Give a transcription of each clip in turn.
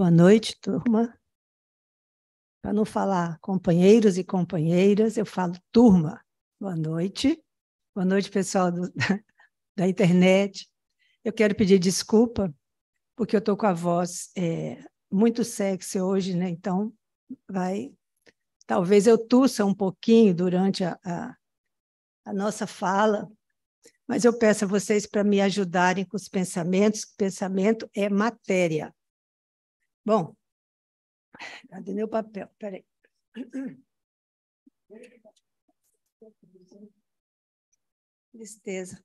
Boa noite, turma. Para não falar companheiros e companheiras, eu falo turma. Boa noite. Boa noite, pessoal do, da internet. Eu quero pedir desculpa, porque eu estou com a voz é, muito sexy hoje, né? Então, vai. Talvez eu tussa um pouquinho durante a, a, a nossa fala, mas eu peço a vocês para me ajudarem com os pensamentos, pensamento é matéria. Bom, cadê meu papel? Peraí. Tristeza.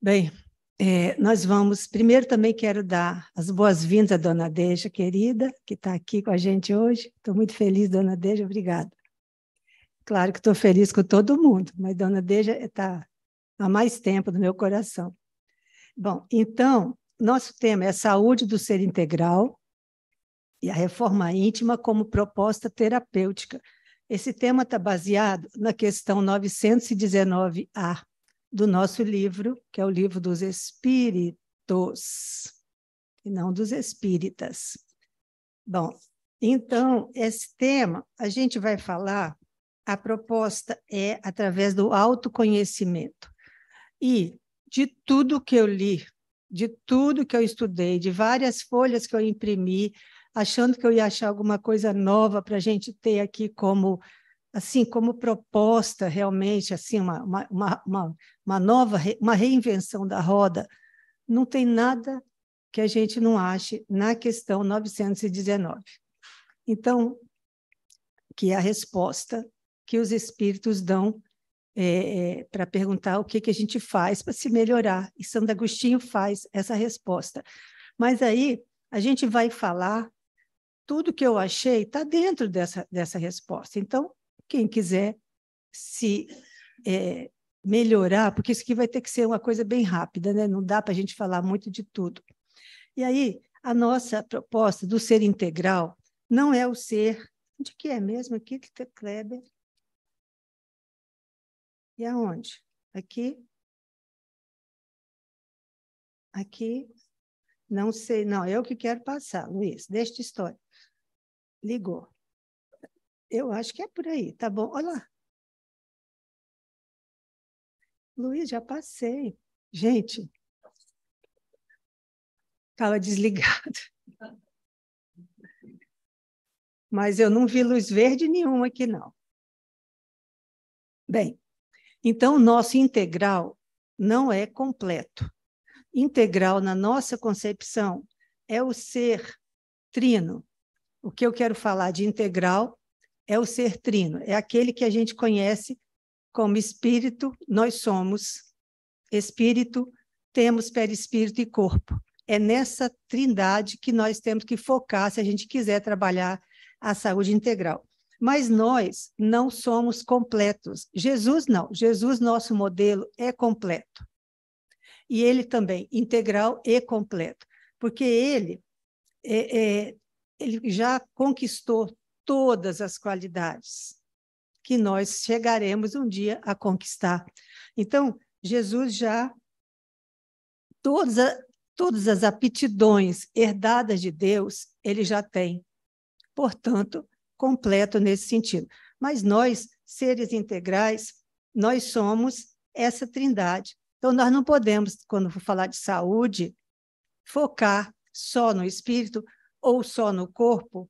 Bem, é, nós vamos. Primeiro, também quero dar as boas-vindas à dona Deja, querida, que está aqui com a gente hoje. Estou muito feliz, dona Deja, obrigada. Claro que estou feliz com todo mundo, mas dona Deja está há mais tempo no meu coração. Bom, então, nosso tema é saúde do ser integral, e a reforma íntima como proposta terapêutica. Esse tema está baseado na questão 919A do nosso livro, que é o livro dos Espíritos, e não dos Espíritas. Bom, então, esse tema a gente vai falar. A proposta é através do autoconhecimento. E de tudo que eu li, de tudo que eu estudei, de várias folhas que eu imprimi, achando que eu ia achar alguma coisa nova para a gente ter aqui como assim como proposta realmente assim uma, uma, uma, uma nova uma reinvenção da roda não tem nada que a gente não ache na questão 919 então que é a resposta que os espíritos dão é, é, para perguntar o que, que a gente faz para se melhorar e Santo Agostinho faz essa resposta mas aí a gente vai falar tudo que eu achei está dentro dessa, dessa resposta. Então, quem quiser se é, melhorar, porque isso aqui vai ter que ser uma coisa bem rápida, né? não dá para a gente falar muito de tudo. E aí, a nossa proposta do ser integral não é o ser. Onde que é mesmo aqui, Kleber? E aonde? Aqui? Aqui? Não sei, não, é o que quero passar, Luiz, desta história ligou. Eu acho que é por aí, tá bom? Olha lá. Luiz, já passei. Gente, estava desligado. Mas eu não vi luz verde nenhuma aqui, não. Bem, então nosso integral não é completo. Integral, na nossa concepção, é o ser trino, o que eu quero falar de integral é o ser trino, é aquele que a gente conhece como espírito, nós somos espírito, temos perispírito e corpo. É nessa trindade que nós temos que focar se a gente quiser trabalhar a saúde integral. Mas nós não somos completos. Jesus não. Jesus, nosso modelo, é completo. E ele também, integral e completo. Porque ele é, é, ele já conquistou todas as qualidades que nós chegaremos um dia a conquistar. Então, Jesus já todas, todas as aptidões herdadas de Deus, ele já tem. Portanto, completo nesse sentido. Mas nós, seres integrais, nós somos essa trindade. Então, nós não podemos, quando for falar de saúde, focar só no espírito, ou só no corpo,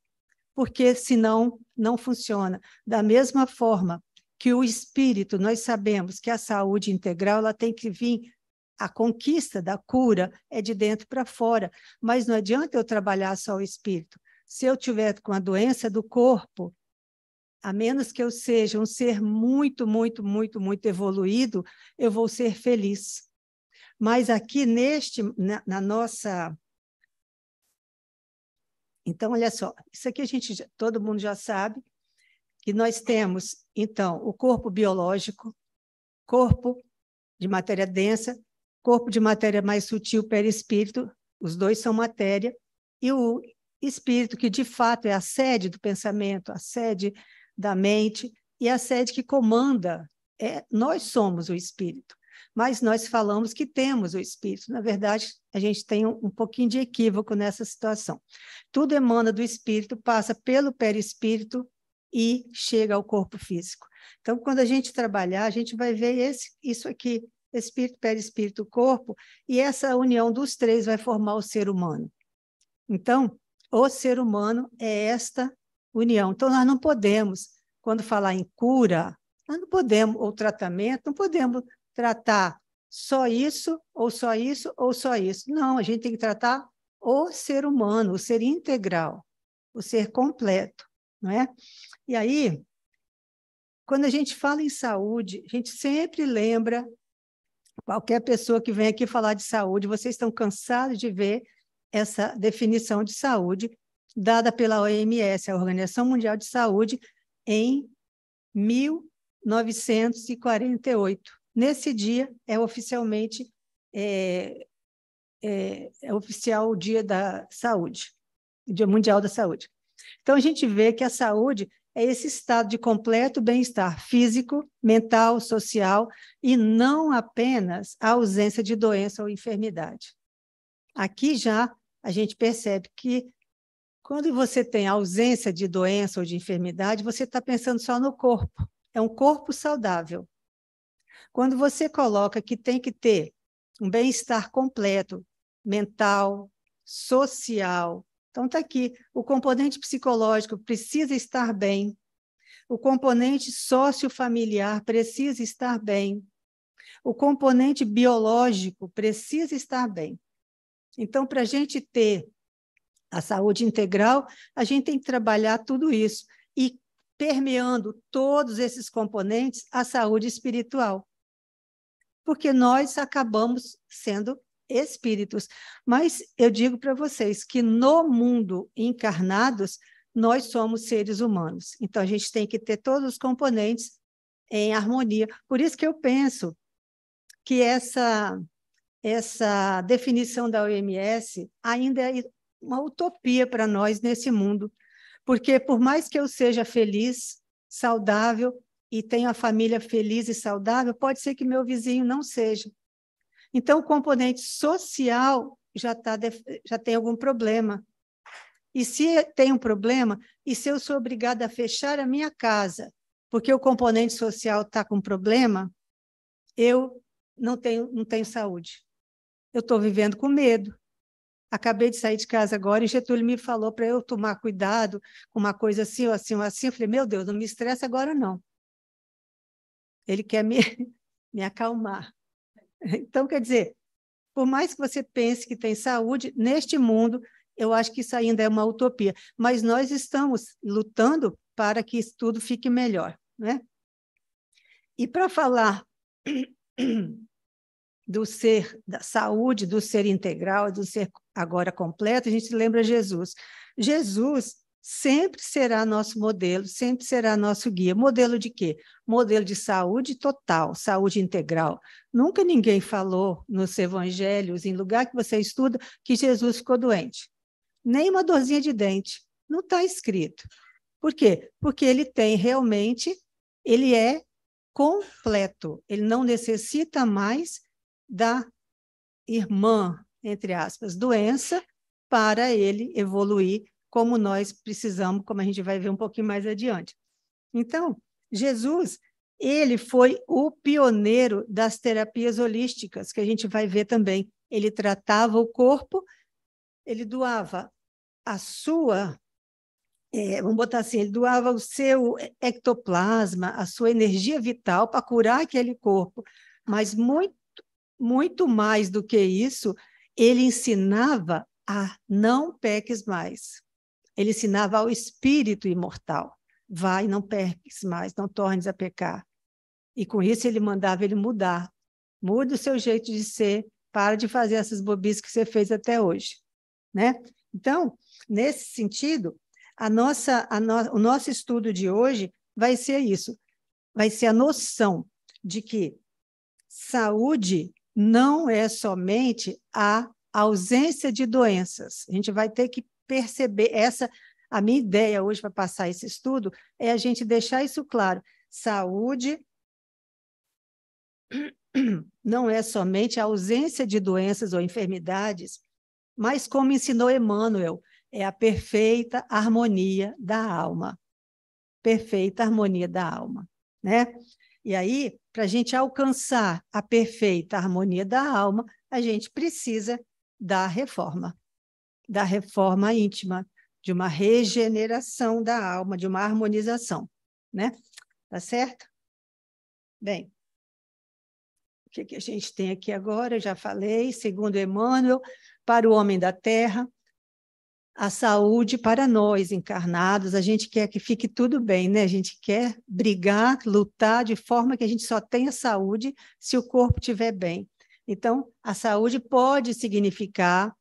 porque senão não funciona. Da mesma forma que o espírito, nós sabemos que a saúde integral ela tem que vir a conquista da cura é de dentro para fora, mas não adianta eu trabalhar só o espírito. Se eu tiver com a doença do corpo, a menos que eu seja um ser muito, muito, muito, muito evoluído, eu vou ser feliz. Mas aqui neste na, na nossa então, olha só, isso aqui a gente, todo mundo já sabe, que nós temos, então, o corpo biológico, corpo de matéria densa, corpo de matéria mais sutil, perispírito, os dois são matéria, e o espírito, que de fato é a sede do pensamento, a sede da mente e a sede que comanda, é, nós somos o espírito mas nós falamos que temos o Espírito. Na verdade, a gente tem um, um pouquinho de equívoco nessa situação. Tudo emana do Espírito, passa pelo perispírito e chega ao corpo físico. Então, quando a gente trabalhar, a gente vai ver esse, isso aqui, espírito, perispírito, corpo, e essa união dos três vai formar o ser humano. Então, o ser humano é esta união. Então, nós não podemos, quando falar em cura, nós não podemos, ou tratamento, não podemos tratar só isso, ou só isso, ou só isso. Não, a gente tem que tratar o ser humano, o ser integral, o ser completo, não é? E aí, quando a gente fala em saúde, a gente sempre lembra qualquer pessoa que vem aqui falar de saúde, vocês estão cansados de ver essa definição de saúde dada pela OMS, a Organização Mundial de Saúde, em 1948. Nesse dia é oficialmente é, é, é oficial o Dia da Saúde, o Dia Mundial da Saúde. Então a gente vê que a saúde é esse estado de completo bem-estar físico, mental, social e não apenas a ausência de doença ou enfermidade. Aqui já a gente percebe que quando você tem ausência de doença ou de enfermidade, você está pensando só no corpo. É um corpo saudável, quando você coloca que tem que ter um bem-estar completo, mental, social. Então, está aqui. O componente psicológico precisa estar bem. O componente sociofamiliar precisa estar bem. O componente biológico precisa estar bem. Então, para a gente ter a saúde integral, a gente tem que trabalhar tudo isso e permeando todos esses componentes a saúde espiritual porque nós acabamos sendo espíritos. Mas eu digo para vocês que no mundo encarnados, nós somos seres humanos. Então a gente tem que ter todos os componentes em harmonia. Por isso que eu penso que essa essa definição da OMS ainda é uma utopia para nós nesse mundo, porque por mais que eu seja feliz, saudável, e tenho a família feliz e saudável, pode ser que meu vizinho não seja. Então, o componente social já, tá, já tem algum problema. E se tem um problema, e se eu sou obrigada a fechar a minha casa, porque o componente social está com problema, eu não tenho, não tenho saúde. Eu estou vivendo com medo. Acabei de sair de casa agora e Getúlio me falou para eu tomar cuidado com uma coisa assim, ou assim, ou assim. Eu falei, meu Deus, não me estressa agora não ele quer me, me acalmar. Então, quer dizer, por mais que você pense que tem saúde, neste mundo, eu acho que isso ainda é uma utopia. Mas nós estamos lutando para que isso tudo fique melhor. Né? E para falar do ser, da saúde, do ser integral, do ser agora completo, a gente lembra Jesus. Jesus, sempre será nosso modelo, sempre será nosso guia. Modelo de quê? Modelo de saúde total, saúde integral. Nunca ninguém falou nos evangelhos, em lugar que você estuda, que Jesus ficou doente. Nem uma dorzinha de dente. Não está escrito. Por quê? Porque ele tem realmente, ele é completo. Ele não necessita mais da irmã, entre aspas, doença para ele evoluir como nós precisamos, como a gente vai ver um pouquinho mais adiante. Então, Jesus, ele foi o pioneiro das terapias holísticas, que a gente vai ver também. Ele tratava o corpo, ele doava a sua, é, vamos botar assim, ele doava o seu ectoplasma, a sua energia vital para curar aquele corpo, mas muito, muito mais do que isso, ele ensinava a não peques mais. Ele ensinava ao espírito imortal: vai, não peques mais, não tornes a pecar. E com isso ele mandava ele mudar. mude o seu jeito de ser, para de fazer essas bobices que você fez até hoje, né? Então, nesse sentido, a nossa, a no, o nosso estudo de hoje vai ser isso, vai ser a noção de que saúde não é somente a ausência de doenças. A gente vai ter que perceber essa a minha ideia hoje para passar esse estudo é a gente deixar isso claro. Saúde não é somente a ausência de doenças ou enfermidades, mas como ensinou Emmanuel, é a perfeita harmonia da alma. Perfeita harmonia da alma, né? E aí, para a gente alcançar a perfeita harmonia da alma, a gente precisa da reforma da reforma íntima, de uma regeneração da alma, de uma harmonização, né? Tá certo? Bem, o que, que a gente tem aqui agora? Eu já falei, segundo Emmanuel, para o homem da terra, a saúde para nós encarnados. A gente quer que fique tudo bem, né? A gente quer brigar, lutar de forma que a gente só tenha saúde se o corpo estiver bem. Então, a saúde pode significar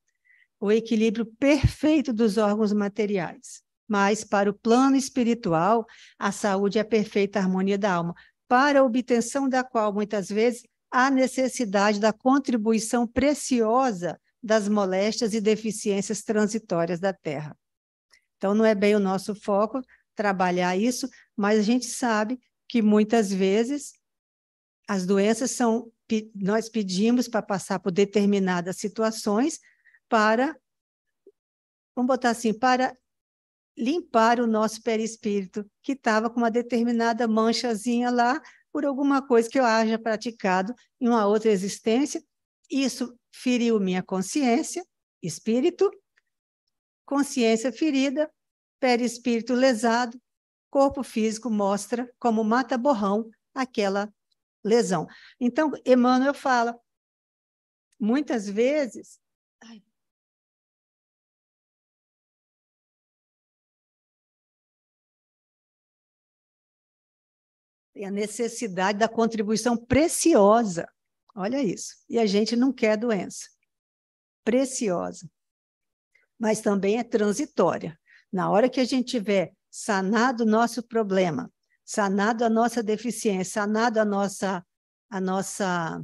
o equilíbrio perfeito dos órgãos materiais. Mas, para o plano espiritual, a saúde é a perfeita harmonia da alma, para a obtenção da qual, muitas vezes, há necessidade da contribuição preciosa das moléstias e deficiências transitórias da Terra. Então, não é bem o nosso foco trabalhar isso, mas a gente sabe que muitas vezes as doenças são. Nós pedimos para passar por determinadas situações, para, vamos botar assim, para limpar o nosso perispírito, que estava com uma determinada manchazinha lá por alguma coisa que eu haja praticado em uma outra existência. Isso feriu minha consciência, espírito, consciência ferida, perispírito lesado, corpo físico mostra como mata-borrão aquela lesão. Então, Emmanuel fala, muitas vezes Tem a necessidade da contribuição preciosa. Olha isso. E a gente não quer doença. Preciosa. Mas também é transitória. Na hora que a gente tiver sanado o nosso problema, sanado a nossa deficiência, sanado a nossa a nossa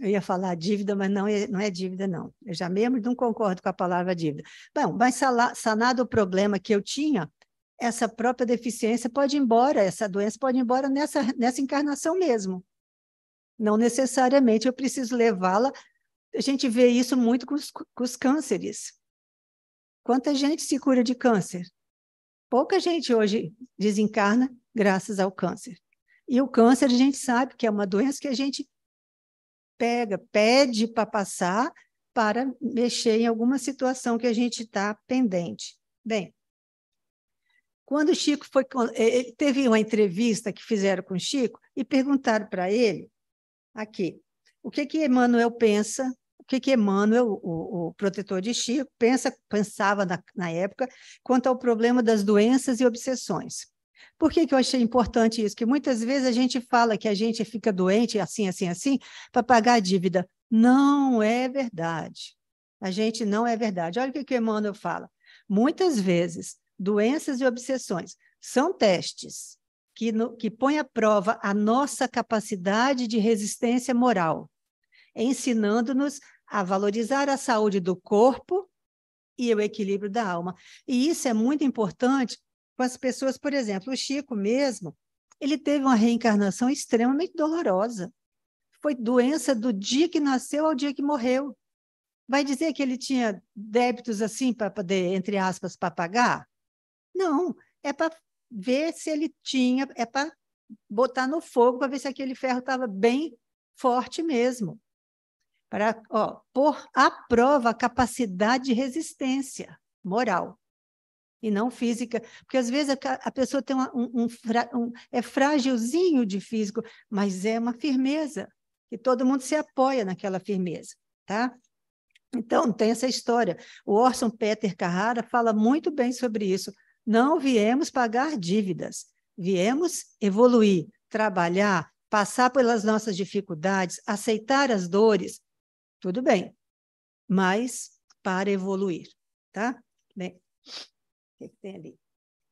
eu ia falar dívida, mas não é, não é dívida, não. Eu já mesmo não concordo com a palavra dívida. Bom, mas sanado o problema que eu tinha, essa própria deficiência pode ir embora, essa doença pode ir embora nessa, nessa encarnação mesmo. Não necessariamente eu preciso levá-la. A gente vê isso muito com os, com os cânceres. Quanta gente se cura de câncer? Pouca gente hoje desencarna graças ao câncer. E o câncer a gente sabe que é uma doença que a gente pega, pede para passar para mexer em alguma situação que a gente está pendente. Bem, quando o Chico foi. Ele eh, eh, teve uma entrevista que fizeram com o Chico e perguntaram para ele, aqui, o que que Emmanuel pensa, o que que Emmanuel, o, o protetor de Chico, pensa, pensava na, na, época quanto ao problema das doenças e obsessões. Por que, que eu achei importante isso? Que muitas vezes a gente fala que a gente fica doente assim, assim, assim, para pagar a dívida. Não é verdade. A gente não é verdade. Olha o que, que Emmanuel fala. Muitas vezes doenças e obsessões, são testes que, no, que põem à prova a nossa capacidade de resistência moral, ensinando-nos a valorizar a saúde do corpo e o equilíbrio da alma. E isso é muito importante com as pessoas, por exemplo, o Chico mesmo, ele teve uma reencarnação extremamente dolorosa. Foi doença do dia que nasceu ao dia que morreu. Vai dizer que ele tinha débitos assim para poder, entre aspas, para pagar? Não, é para ver se ele tinha, é para botar no fogo para ver se aquele ferro estava bem forte mesmo. Para pôr à prova a capacidade de resistência moral e não física, porque às vezes a, a pessoa tem uma, um, um, um, é frágilzinho de físico, mas é uma firmeza e todo mundo se apoia naquela firmeza, tá? Então tem essa história. O Orson Peter Carrara fala muito bem sobre isso. Não viemos pagar dívidas, viemos evoluir, trabalhar, passar pelas nossas dificuldades, aceitar as dores. Tudo bem, mas para evoluir, tá? Bem, o que, tem ali?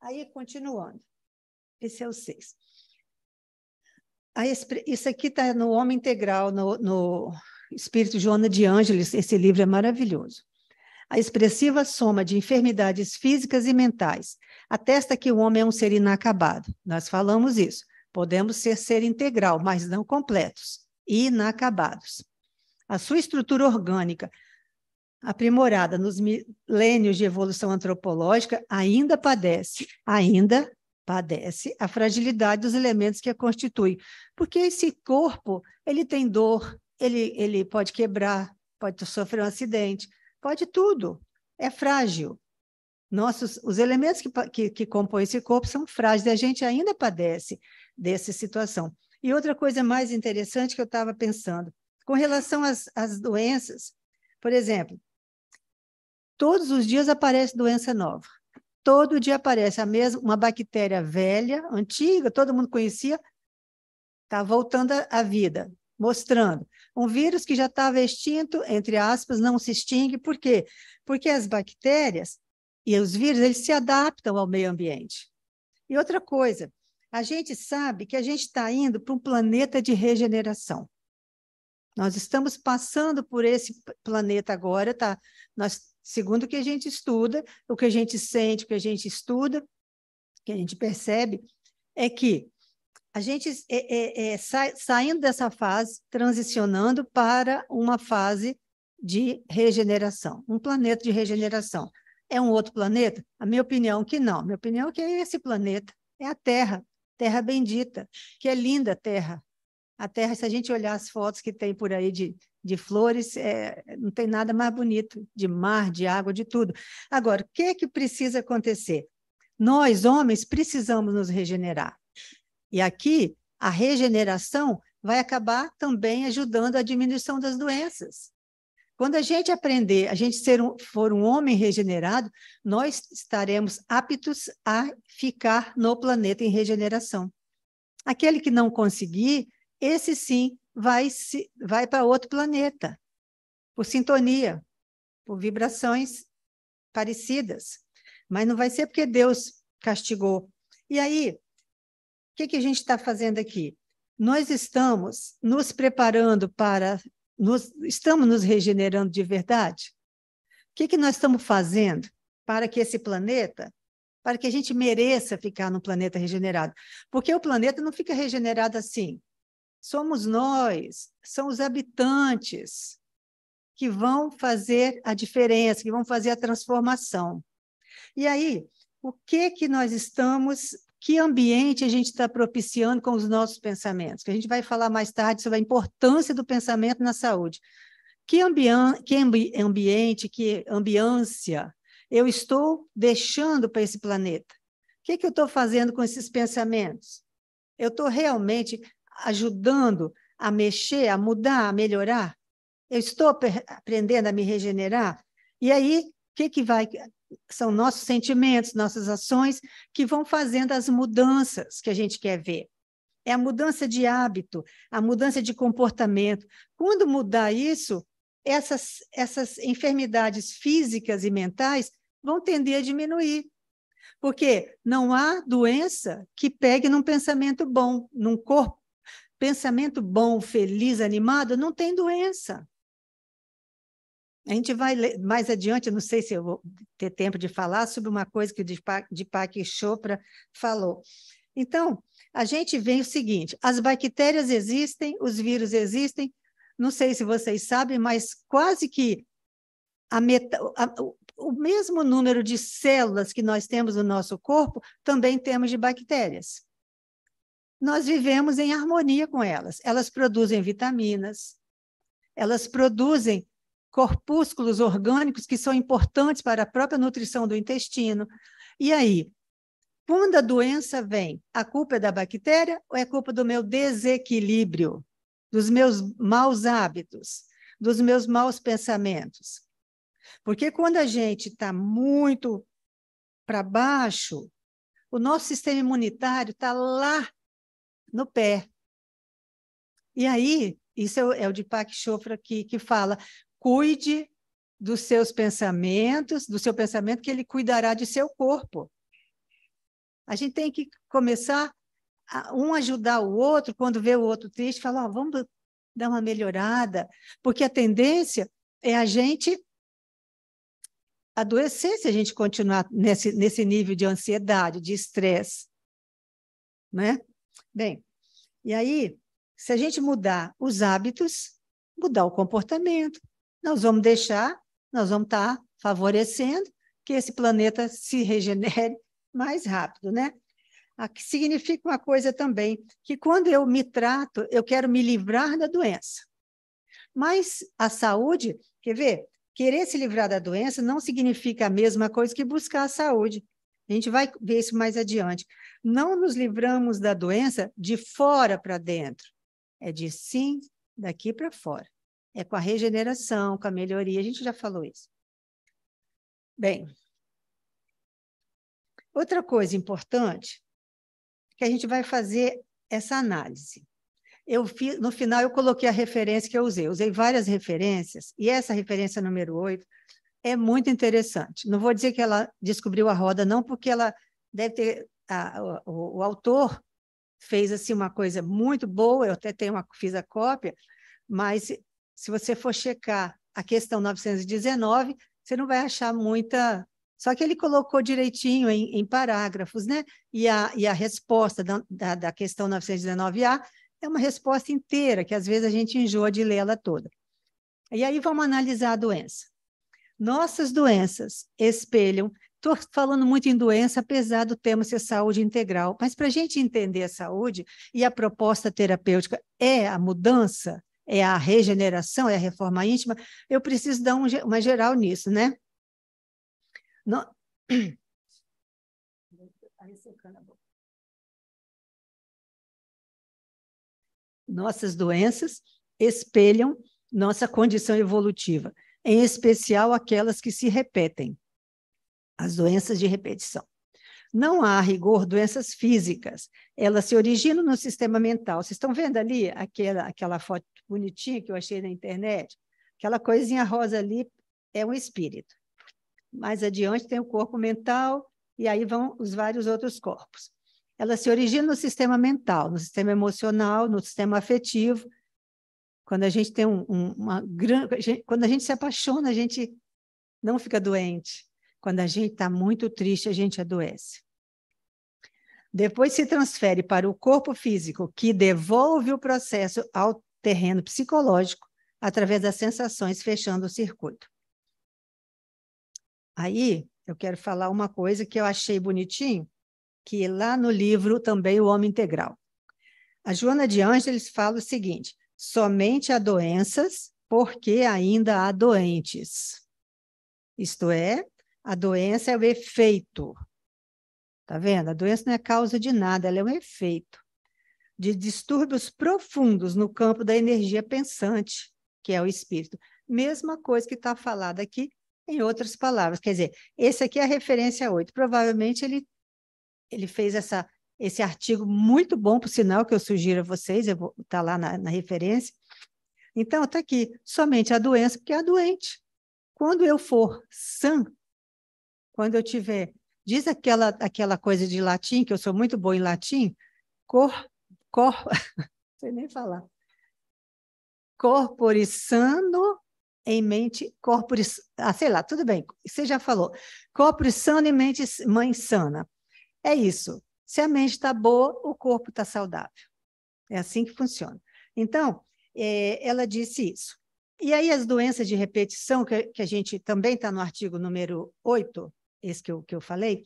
Aí, continuando. Esse é o 6. Isso aqui está no Homem Integral, no, no Espírito Joana de Ângeles. Esse livro é maravilhoso. A expressiva soma de enfermidades físicas e mentais atesta que o homem é um ser inacabado. Nós falamos isso. Podemos ser ser integral, mas não completos, inacabados. A sua estrutura orgânica, aprimorada nos milênios de evolução antropológica, ainda padece, ainda padece a fragilidade dos elementos que a constituem, porque esse corpo ele tem dor, ele, ele pode quebrar, pode sofrer um acidente, Pode tudo. É frágil. Nossos, os elementos que, que, que compõem esse corpo são frágeis e a gente ainda padece dessa situação. E outra coisa mais interessante que eu estava pensando, com relação às, às doenças, por exemplo, todos os dias aparece doença nova. Todo dia aparece a mesma, uma bactéria velha, antiga, todo mundo conhecia, está voltando à vida mostrando. Um vírus que já estava extinto, entre aspas, não se extingue, por quê? Porque as bactérias e os vírus, eles se adaptam ao meio ambiente. E outra coisa, a gente sabe que a gente está indo para um planeta de regeneração. Nós estamos passando por esse planeta agora, tá? Nós, segundo o que a gente estuda, o que a gente sente, o que a gente estuda, o que a gente percebe, é que a gente é, é, é, saindo dessa fase, transicionando para uma fase de regeneração, um planeta de regeneração. É um outro planeta? A minha opinião que não. Minha opinião é que é esse planeta, é a Terra, Terra bendita, que é linda a Terra. A Terra, se a gente olhar as fotos que tem por aí de, de flores, é, não tem nada mais bonito, de mar, de água, de tudo. Agora, o que é que precisa acontecer? Nós, homens, precisamos nos regenerar. E aqui, a regeneração vai acabar também ajudando a diminuição das doenças. Quando a gente aprender, a gente ser um, for um homem regenerado, nós estaremos aptos a ficar no planeta em regeneração. Aquele que não conseguir, esse sim vai, se, vai para outro planeta, por sintonia, por vibrações parecidas. Mas não vai ser porque Deus castigou. E aí, que, que a gente está fazendo aqui? Nós estamos nos preparando para. Nos, estamos nos regenerando de verdade? O que, que nós estamos fazendo para que esse planeta para que a gente mereça ficar no planeta regenerado. Porque o planeta não fica regenerado assim. Somos nós, são os habitantes que vão fazer a diferença, que vão fazer a transformação. E aí, o que que nós estamos que ambiente a gente está propiciando com os nossos pensamentos? Que a gente vai falar mais tarde sobre a importância do pensamento na saúde. Que, ambian, que ambi ambiente, que ambiância eu estou deixando para esse planeta? O que, é que eu estou fazendo com esses pensamentos? Eu estou realmente ajudando a mexer, a mudar, a melhorar? Eu estou aprendendo a me regenerar? E aí, o que, é que vai são nossos sentimentos, nossas ações que vão fazendo as mudanças que a gente quer ver. É a mudança de hábito, a mudança de comportamento. Quando mudar isso, essas, essas enfermidades físicas e mentais vão tender a diminuir. Porque não há doença que pegue num pensamento bom, num corpo. Pensamento bom, feliz, animado, não tem doença. A gente vai mais adiante, não sei se eu vou ter tempo de falar sobre uma coisa que o Deepak Chopra falou. Então, a gente vê o seguinte: as bactérias existem, os vírus existem. Não sei se vocês sabem, mas quase que a meta, a, o mesmo número de células que nós temos no nosso corpo, também temos de bactérias. Nós vivemos em harmonia com elas. Elas produzem vitaminas, elas produzem corpúsculos orgânicos que são importantes para a própria nutrição do intestino. E aí, quando a doença vem, a culpa é da bactéria ou é culpa do meu desequilíbrio, dos meus maus hábitos, dos meus maus pensamentos? Porque quando a gente está muito para baixo, o nosso sistema imunitário está lá no pé. E aí, isso é o, é o Deepak Chopra que, que fala, Cuide dos seus pensamentos, do seu pensamento, que ele cuidará de seu corpo. A gente tem que começar a um ajudar o outro, quando vê o outro triste, falar: oh, vamos dar uma melhorada, porque a tendência é a gente adoecer se a gente continuar nesse, nesse nível de ansiedade, de estresse. Né? Bem, e aí, se a gente mudar os hábitos, mudar o comportamento, nós vamos deixar, nós vamos estar tá favorecendo que esse planeta se regenere mais rápido, né? Aqui significa uma coisa também, que quando eu me trato, eu quero me livrar da doença. Mas a saúde, quer ver? Querer se livrar da doença não significa a mesma coisa que buscar a saúde. A gente vai ver isso mais adiante. Não nos livramos da doença de fora para dentro, é de sim daqui para fora. É com a regeneração, com a melhoria, a gente já falou isso. Bem, outra coisa importante que a gente vai fazer essa análise. Eu fiz, no final eu coloquei a referência que eu usei. usei várias referências e essa referência número 8 é muito interessante. Não vou dizer que ela descobriu a roda não, porque ela deve ter a, o, o autor fez assim uma coisa muito boa, eu até tenho uma, fiz a cópia, mas se você for checar a questão 919, você não vai achar muita. Só que ele colocou direitinho em, em parágrafos, né? E a, e a resposta da, da, da questão 919A é uma resposta inteira, que às vezes a gente enjoa de lê-la toda. E aí vamos analisar a doença. Nossas doenças espelham. Estou falando muito em doença, apesar do tema ser saúde integral, mas para a gente entender a saúde e a proposta terapêutica é a mudança, é a regeneração, é a reforma íntima, eu preciso dar um, uma geral nisso, né? No... Tá Nossas doenças espelham nossa condição evolutiva, em especial aquelas que se repetem, as doenças de repetição. Não há, a rigor, doenças físicas. Elas se originam no sistema mental. Vocês estão vendo ali aquela, aquela foto, bonitinha que eu achei na internet, aquela coisinha rosa ali é um espírito. Mais adiante tem o corpo mental e aí vão os vários outros corpos. Ela se origina no sistema mental, no sistema emocional, no sistema afetivo. Quando a gente tem um, um, uma grande, quando a gente se apaixona, a gente não fica doente. Quando a gente está muito triste, a gente adoece. Depois se transfere para o corpo físico, que devolve o processo ao terreno psicológico através das sensações fechando o circuito. Aí eu quero falar uma coisa que eu achei bonitinho, que lá no livro também o Homem Integral. A Joana de Ângeles fala o seguinte: somente há doenças porque ainda há doentes. Isto é, a doença é o efeito. Tá vendo? A doença não é causa de nada, ela é um efeito de distúrbios profundos no campo da energia pensante, que é o espírito. Mesma coisa que está falada aqui em outras palavras. Quer dizer, esse aqui é a referência 8. Provavelmente ele, ele fez essa, esse artigo muito bom, por sinal, que eu sugiro a vocês, eu vou estar tá lá na, na referência. Então, está aqui, somente a doença, porque é a doente. Quando eu for sã, quando eu tiver. Diz aquela, aquela coisa de latim, que eu sou muito boa em latim, cor cor... sei nem falar. Corporizando em mente, corporis... ah, sei lá, tudo bem, você já falou. Corpo sano e mente mãe sana. É isso. Se a mente está boa, o corpo está saudável. É assim que funciona. Então, é, ela disse isso. E aí, as doenças de repetição, que, que a gente também está no artigo número 8, esse que eu, que eu falei,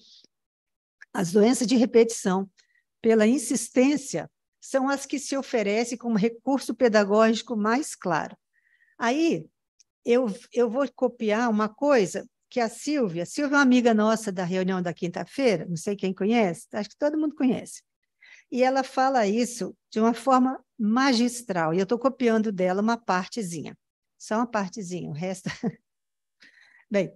as doenças de repetição, pela insistência são as que se oferecem como recurso pedagógico mais claro. Aí, eu, eu vou copiar uma coisa que a Silvia, Silvia é uma amiga nossa da reunião da quinta-feira, não sei quem conhece, acho que todo mundo conhece. E ela fala isso de uma forma magistral, e eu estou copiando dela uma partezinha, só uma partezinha, o resto. Bem,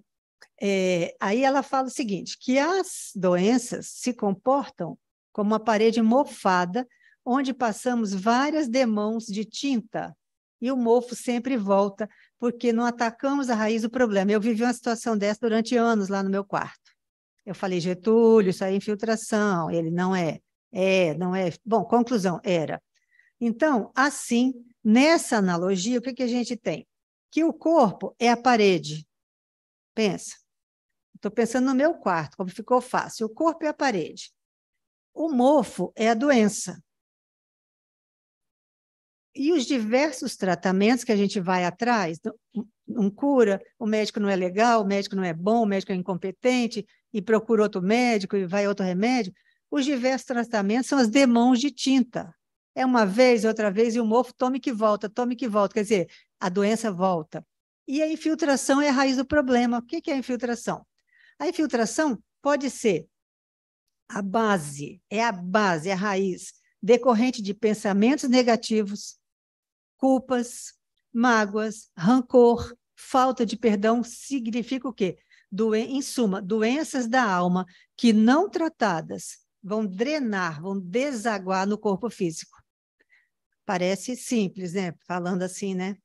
é, aí ela fala o seguinte: que as doenças se comportam como uma parede mofada onde passamos várias demãos de tinta e o mofo sempre volta, porque não atacamos a raiz do problema. Eu vivi uma situação dessa durante anos lá no meu quarto. Eu falei, Getúlio, isso aí é infiltração. Ele não é. É, não é. Bom, conclusão, era. Então, assim, nessa analogia, o que, que a gente tem? Que o corpo é a parede. Pensa. Estou pensando no meu quarto, como ficou fácil. O corpo é a parede. O mofo é a doença. E os diversos tratamentos que a gente vai atrás, então, um cura, o médico não é legal, o médico não é bom, o médico é incompetente, e procura outro médico e vai outro remédio. Os diversos tratamentos são as demãos de tinta. É uma vez, outra vez, e o mofo tome que volta, tome que volta. Quer dizer, a doença volta. E a infiltração é a raiz do problema. O que é a infiltração? A infiltração pode ser a base, é a base, é a raiz, decorrente de pensamentos negativos, culpas, mágoas, rancor, falta de perdão significa o quê? Doen em suma, doenças da alma que não tratadas vão drenar, vão desaguar no corpo físico. Parece simples, né? Falando assim, né?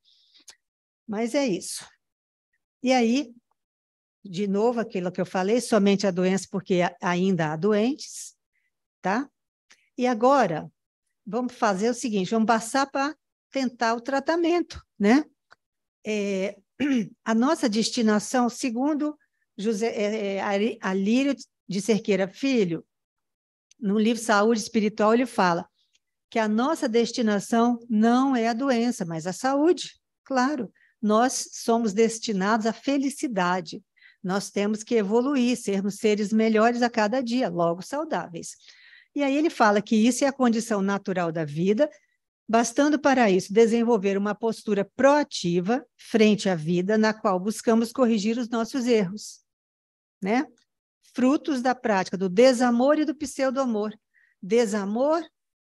Mas é isso. E aí, de novo, aquilo que eu falei, somente a doença, porque ainda há doentes, tá? E agora, vamos fazer o seguinte: vamos passar para tentar o tratamento, né? É, a nossa destinação, segundo José é, é Alírio de Cerqueira Filho, no livro Saúde Espiritual, ele fala que a nossa destinação não é a doença, mas a saúde. Claro, nós somos destinados à felicidade. Nós temos que evoluir, sermos seres melhores a cada dia, logo saudáveis. E aí ele fala que isso é a condição natural da vida, bastando para isso desenvolver uma postura proativa frente à vida, na qual buscamos corrigir os nossos erros, né? Frutos da prática do desamor e do pseudo-amor. Desamor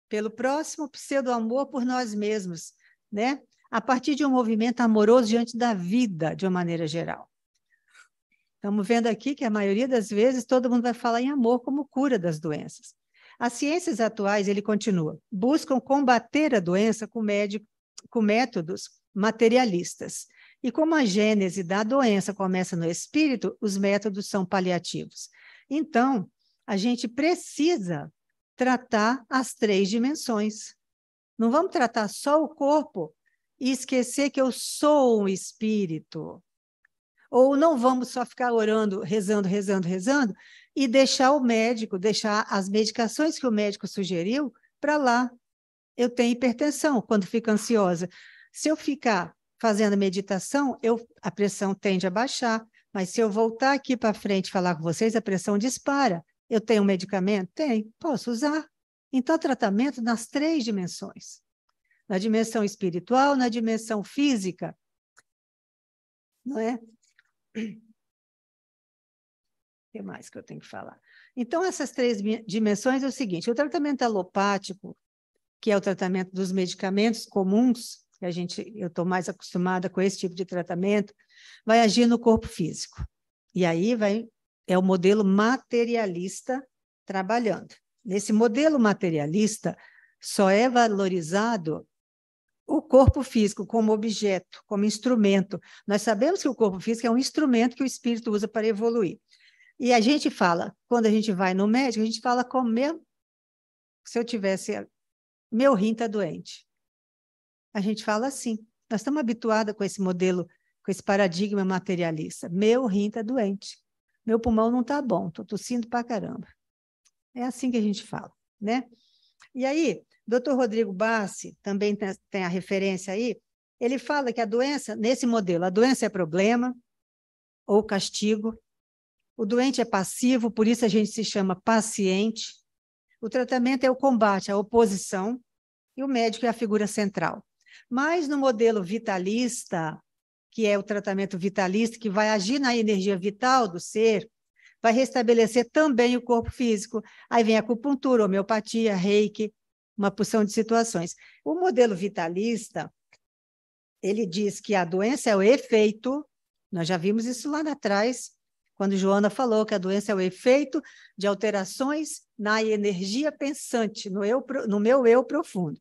pelo próximo, pseudo-amor por nós mesmos, né? A partir de um movimento amoroso diante da vida, de uma maneira geral. Estamos vendo aqui que a maioria das vezes todo mundo vai falar em amor como cura das doenças. As ciências atuais, ele continua, buscam combater a doença com, médico, com métodos materialistas. E como a gênese da doença começa no espírito, os métodos são paliativos. Então, a gente precisa tratar as três dimensões. Não vamos tratar só o corpo e esquecer que eu sou um espírito. Ou não vamos só ficar orando, rezando, rezando, rezando, e deixar o médico, deixar as medicações que o médico sugeriu para lá. Eu tenho hipertensão quando fico ansiosa. Se eu ficar fazendo meditação, eu, a pressão tende a baixar. Mas se eu voltar aqui para frente e falar com vocês, a pressão dispara. Eu tenho um medicamento? Tem, posso usar. Então, tratamento nas três dimensões: na dimensão espiritual, na dimensão física. Não é? O que mais que eu tenho que falar? Então, essas três dimensões é o seguinte: o tratamento alopático, que é o tratamento dos medicamentos comuns, que a gente, eu estou mais acostumada com esse tipo de tratamento, vai agir no corpo físico. E aí vai, é o modelo materialista trabalhando. Nesse modelo materialista, só é valorizado o corpo físico como objeto, como instrumento. Nós sabemos que o corpo físico é um instrumento que o espírito usa para evoluir. E a gente fala, quando a gente vai no médico, a gente fala como mesmo se eu tivesse meu rim está doente. A gente fala assim. Nós estamos habituados com esse modelo, com esse paradigma materialista. Meu rim está doente. Meu pulmão não está bom. Estou tossindo para caramba. É assim que a gente fala, né? E aí, Dr. Rodrigo Bassi, também tem a referência aí, ele fala que a doença, nesse modelo, a doença é problema ou castigo, o doente é passivo, por isso a gente se chama paciente, o tratamento é o combate a oposição e o médico é a figura central. Mas no modelo vitalista, que é o tratamento vitalista, que vai agir na energia vital do ser, vai restabelecer também o corpo físico. Aí vem acupuntura, homeopatia, reiki, uma porção de situações. O modelo vitalista, ele diz que a doença é o efeito, nós já vimos isso lá atrás, quando Joana falou que a doença é o efeito de alterações na energia pensante, no, eu, no meu eu profundo.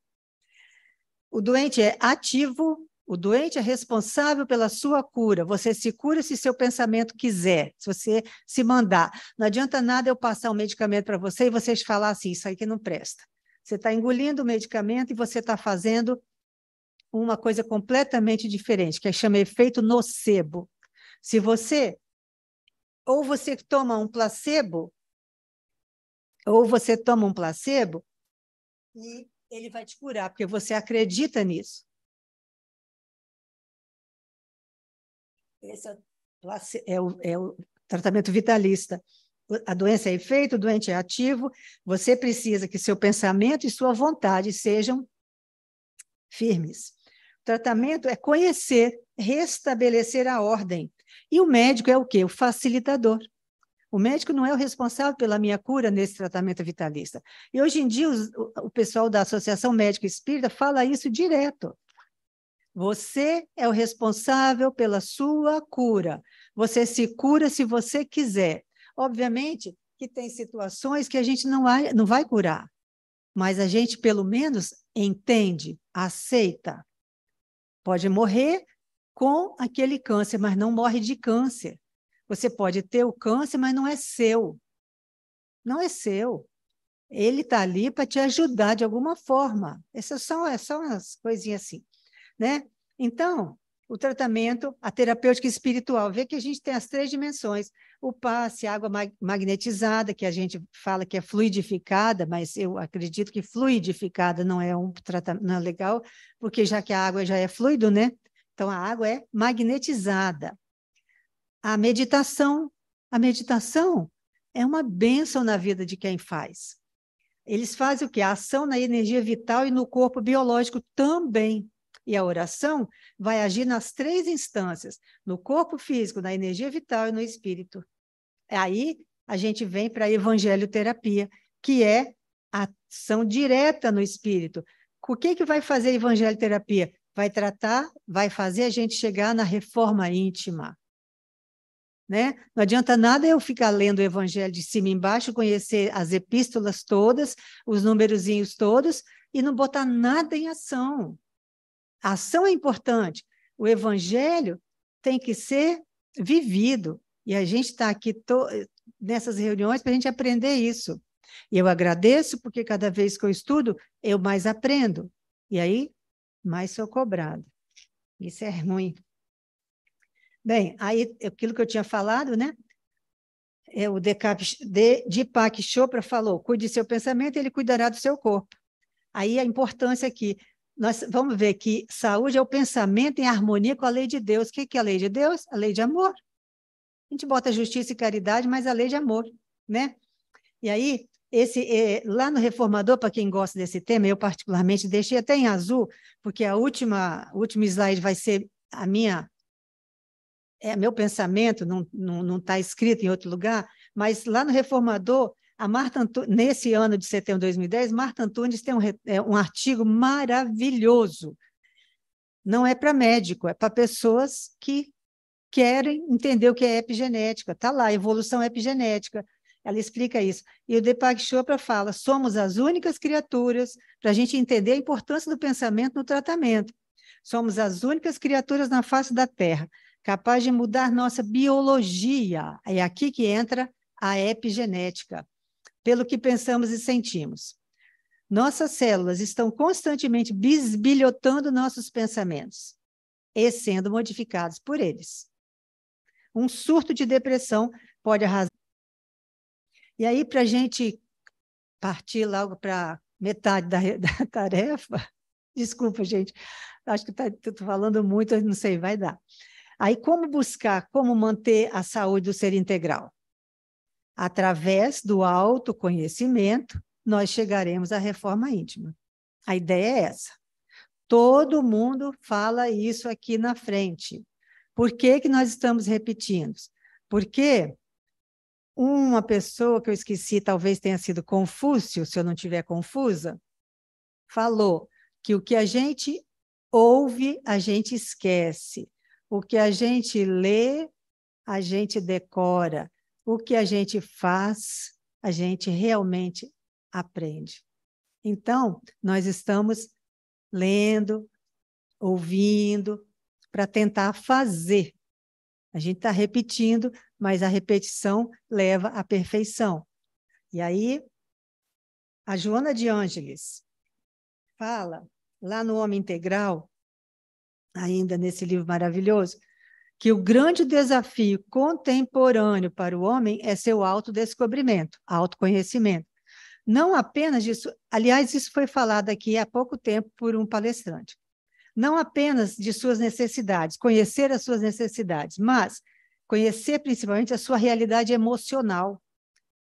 O doente é ativo, o doente é responsável pela sua cura. Você se cura se seu pensamento quiser, se você se mandar. Não adianta nada eu passar um medicamento para você e vocês falar assim, isso aí que não presta. Você está engolindo o medicamento e você está fazendo uma coisa completamente diferente, que é chama efeito nocebo. Se você ou você toma um placebo, ou você toma um placebo e ele vai te curar, porque você acredita nisso. Esse é o, é, é o tratamento vitalista a doença é efeito, o doente é ativo, você precisa que seu pensamento e sua vontade sejam firmes. O tratamento é conhecer, restabelecer a ordem. E o médico é o quê? O facilitador. O médico não é o responsável pela minha cura nesse tratamento vitalista. E hoje em dia, os, o pessoal da Associação Médica Espírita fala isso direto. Você é o responsável pela sua cura. Você se cura se você quiser. Obviamente que tem situações que a gente não vai, não vai curar, mas a gente, pelo menos, entende, aceita. Pode morrer com aquele câncer, mas não morre de câncer. Você pode ter o câncer, mas não é seu. Não é seu. Ele está ali para te ajudar de alguma forma. Essas é são, é são as coisinhas assim. Né? Então, o tratamento, a terapêutica espiritual. Vê que a gente tem as três dimensões o passe, a água magnetizada, que a gente fala que é fluidificada, mas eu acredito que fluidificada não é um tratamento é legal, porque já que a água já é fluido, né? Então a água é magnetizada. A meditação, a meditação é uma bênção na vida de quem faz. Eles fazem o quê? A ação na energia vital e no corpo biológico também. E a oração vai agir nas três instâncias: no corpo físico, na energia vital e no espírito. Aí a gente vem para a evangelioterapia, que é a ação direta no espírito. O que, que vai fazer a evangelioterapia? Vai tratar, vai fazer a gente chegar na reforma íntima. Né? Não adianta nada eu ficar lendo o evangelho de cima e embaixo, conhecer as epístolas todas, os númerozinhos todos, e não botar nada em ação. A ação é importante. O evangelho tem que ser vivido. E a gente está aqui to... nessas reuniões para a gente aprender isso. E eu agradeço, porque cada vez que eu estudo, eu mais aprendo. E aí, mais sou cobrada. Isso é ruim. Bem, aí aquilo que eu tinha falado, né? É, o Decap, de, Deepak Chopra falou: cuide do seu pensamento, ele cuidará do seu corpo. Aí a importância aqui nós vamos ver que saúde é o pensamento em harmonia com a lei de Deus. O que é a lei de Deus? A lei de amor. A gente bota justiça e caridade, mas a lei de amor, né? E aí, esse eh, lá no Reformador, para quem gosta desse tema, eu particularmente deixei até em azul, porque a última, o último slide vai ser a minha é meu pensamento, não está escrito em outro lugar, mas lá no Reformador a Marta Nesse ano de setembro de 2010, Marta Antunes tem um, é, um artigo maravilhoso. Não é para médico, é para pessoas que querem entender o que é epigenética. Está lá, evolução epigenética. Ela explica isso. E o Deepak Chopra fala: somos as únicas criaturas para a gente entender a importância do pensamento no tratamento. Somos as únicas criaturas na face da Terra capaz de mudar nossa biologia. É aqui que entra a epigenética pelo que pensamos e sentimos. Nossas células estão constantemente bisbilhotando nossos pensamentos e sendo modificados por eles. Um surto de depressão pode arrasar. E aí, para a gente partir logo para metade da, da, tarefa, desculpa, gente, acho que estou tá, falando muito, não sei, vai dar. Aí, como buscar, como manter a saúde do ser integral? Através do autoconhecimento, nós chegaremos à reforma íntima. A ideia é essa. Todo mundo fala isso aqui na frente. Por que, que nós estamos repetindo? Porque uma pessoa que eu esqueci, talvez tenha sido Confúcio, se eu não estiver confusa, falou que o que a gente ouve, a gente esquece. O que a gente lê, a gente decora o que a gente faz, a gente realmente aprende. Então, nós estamos lendo, ouvindo, para tentar fazer. A gente está repetindo, mas a repetição leva à perfeição. E aí, a Joana de Ângeles fala, lá no Homem Integral, ainda nesse livro maravilhoso, que o grande desafio contemporâneo para o homem é seu autodescobrimento, autoconhecimento. Não apenas disso, aliás, isso foi falado aqui há pouco tempo por um palestrante. Não apenas de suas necessidades, conhecer as suas necessidades, mas conhecer principalmente a sua realidade emocional,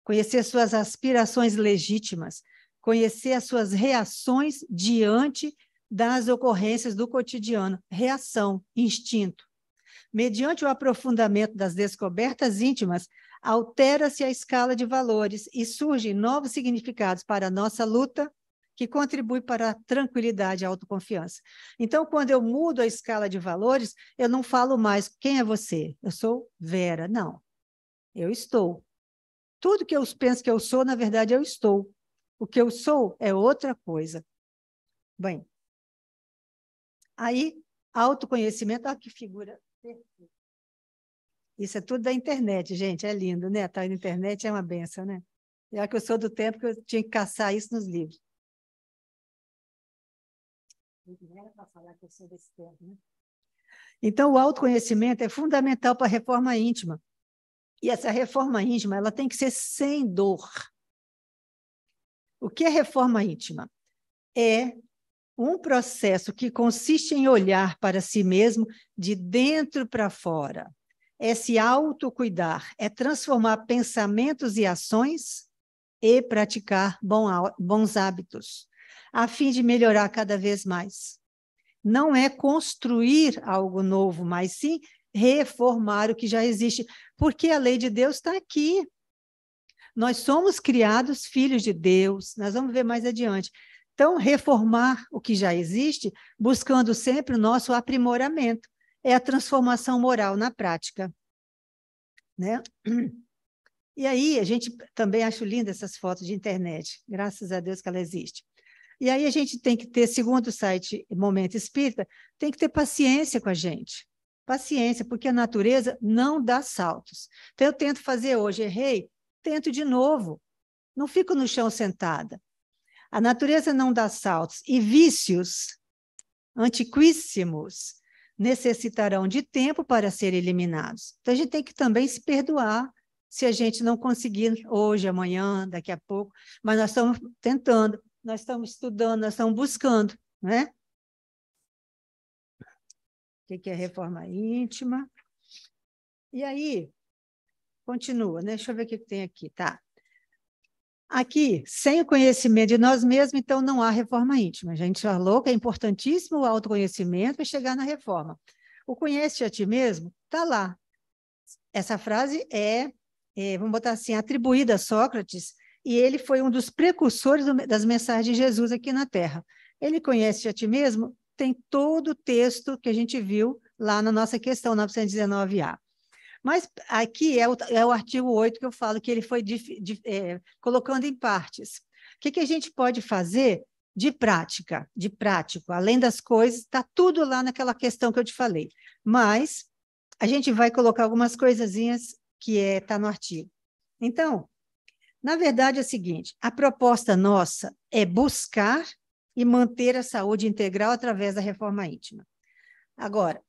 conhecer suas aspirações legítimas, conhecer as suas reações diante das ocorrências do cotidiano, reação, instinto mediante o aprofundamento das descobertas íntimas, altera-se a escala de valores e surgem novos significados para a nossa luta que contribui para a tranquilidade e a autoconfiança. Então, quando eu mudo a escala de valores, eu não falo mais quem é você? Eu sou Vera. Não. Eu estou. Tudo que eu penso que eu sou, na verdade, eu estou. O que eu sou é outra coisa. Bem, aí, autoconhecimento, olha que figura isso é tudo da internet, gente. É lindo, né? Tá na internet é uma benção, né? Já que eu sou do tempo que eu tinha que caçar isso nos livros. Não era para falar que eu sou desse tempo, né? Então, o autoconhecimento é fundamental para a reforma íntima. E essa reforma íntima, ela tem que ser sem dor. O que é reforma íntima? É um processo que consiste em olhar para si mesmo de dentro para fora. É se autocuidar, é transformar pensamentos e ações e praticar bons hábitos, a fim de melhorar cada vez mais. Não é construir algo novo, mas sim reformar o que já existe, porque a lei de Deus está aqui. Nós somos criados filhos de Deus, nós vamos ver mais adiante então, reformar o que já existe, buscando sempre o nosso aprimoramento, é a transformação moral na prática. Né? E aí, a gente também acho linda essas fotos de internet, graças a Deus que ela existe. E aí, a gente tem que ter, segundo o site Momento Espírita, tem que ter paciência com a gente. Paciência, porque a natureza não dá saltos. Então, eu tento fazer hoje, errei, tento de novo. Não fico no chão sentada. A natureza não dá saltos e vícios antiquíssimos necessitarão de tempo para serem eliminados. Então a gente tem que também se perdoar se a gente não conseguir hoje, amanhã, daqui a pouco, mas nós estamos tentando, nós estamos estudando, nós estamos buscando, né? O que é reforma íntima? E aí, continua, né? Deixa eu ver o que tem aqui, tá? Aqui, sem o conhecimento de nós mesmos, então não há reforma íntima. A gente falou que é importantíssimo o autoconhecimento para chegar na reforma. O conhece a ti mesmo está lá. Essa frase é, é, vamos botar assim, atribuída a Sócrates, e ele foi um dos precursores do, das mensagens de Jesus aqui na Terra. Ele conhece a ti mesmo, tem todo o texto que a gente viu lá na nossa questão 919A. Mas aqui é o, é o artigo 8 que eu falo que ele foi dif, dif, é, colocando em partes. O que, que a gente pode fazer de prática, de prático, além das coisas, está tudo lá naquela questão que eu te falei. Mas a gente vai colocar algumas coisinhas que está é, tá no artigo. Então, na verdade é o seguinte: a proposta nossa é buscar e manter a saúde integral através da reforma íntima. Agora,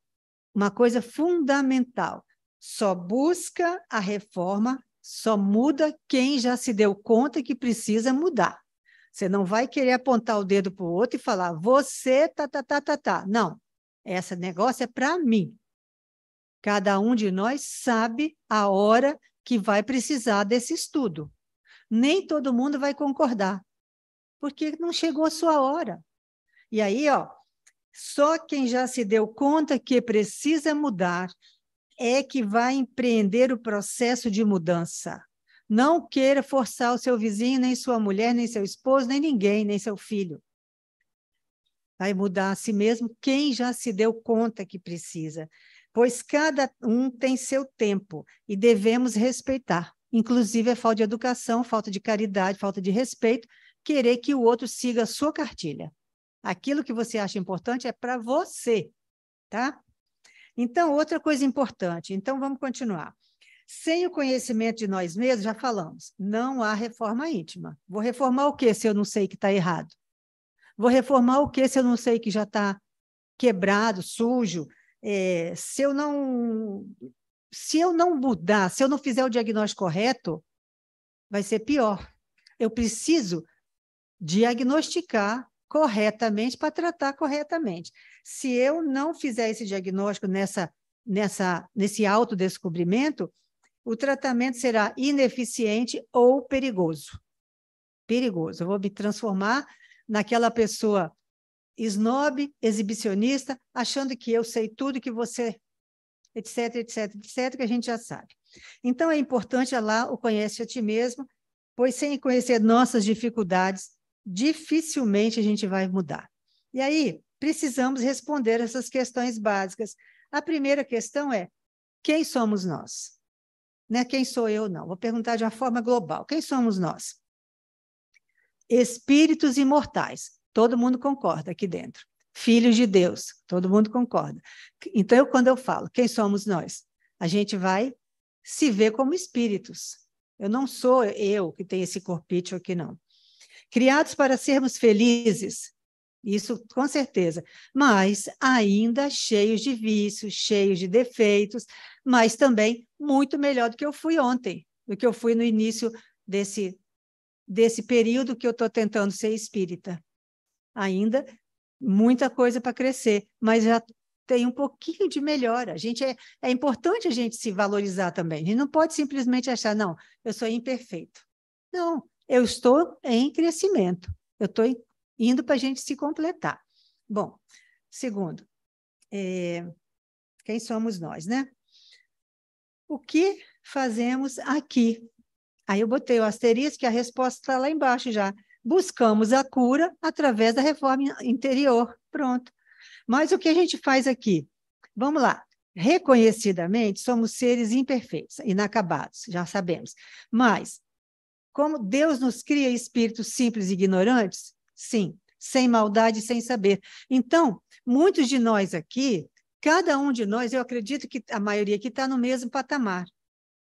uma coisa fundamental: só busca a reforma, só muda quem já se deu conta que precisa mudar. Você não vai querer apontar o dedo para o outro e falar, você, tá, tá, tá, tá, tá. Não, esse negócio é para mim. Cada um de nós sabe a hora que vai precisar desse estudo. Nem todo mundo vai concordar, porque não chegou a sua hora. E aí, ó, só quem já se deu conta que precisa mudar, é que vai empreender o processo de mudança. Não queira forçar o seu vizinho, nem sua mulher, nem seu esposo, nem ninguém, nem seu filho. Vai mudar a si mesmo quem já se deu conta que precisa, pois cada um tem seu tempo e devemos respeitar. Inclusive, é falta de educação, falta de caridade, falta de respeito, querer que o outro siga a sua cartilha. Aquilo que você acha importante é para você, tá? Então, outra coisa importante. Então, vamos continuar. Sem o conhecimento de nós mesmos, já falamos, não há reforma íntima. Vou reformar o que se eu não sei que está errado? Vou reformar o que se eu não sei que já está quebrado, sujo? É, se eu não se eu não mudar, se eu não fizer o diagnóstico correto, vai ser pior. Eu preciso diagnosticar corretamente para tratar corretamente. Se eu não fizer esse diagnóstico nessa, nessa, nesse autodescobrimento, o tratamento será ineficiente ou perigoso. Perigoso. Eu vou me transformar naquela pessoa snob, exibicionista, achando que eu sei tudo que você, etc, etc, etc, que a gente já sabe. Então, é importante lá o conhece a ti mesmo, pois sem conhecer nossas dificuldades, dificilmente a gente vai mudar. E aí, precisamos responder essas questões básicas. A primeira questão é: quem somos nós? Né? Quem sou eu? Não. Vou perguntar de uma forma global: quem somos nós? Espíritos imortais, todo mundo concorda aqui dentro. Filhos de Deus, todo mundo concorda. Então, eu, quando eu falo quem somos nós, a gente vai se ver como espíritos. Eu não sou eu que tenho esse corpício aqui, não criados para sermos felizes, isso com certeza, mas ainda cheios de vícios, cheios de defeitos, mas também muito melhor do que eu fui ontem, do que eu fui no início desse, desse período que eu estou tentando ser espírita. Ainda muita coisa para crescer, mas já tem um pouquinho de melhora. A gente é, é importante a gente se valorizar também. A gente não pode simplesmente achar, não, eu sou imperfeito. Não, eu estou em crescimento, eu estou indo para a gente se completar. Bom, segundo, é, quem somos nós, né? O que fazemos aqui? Aí eu botei o asterisco que a resposta está lá embaixo já. Buscamos a cura através da reforma interior. Pronto. Mas o que a gente faz aqui? Vamos lá. Reconhecidamente, somos seres imperfeitos, inacabados, já sabemos. Mas como Deus nos cria espíritos simples e ignorantes? Sim, sem maldade, sem saber. Então, muitos de nós aqui, cada um de nós, eu acredito que a maioria aqui está no mesmo patamar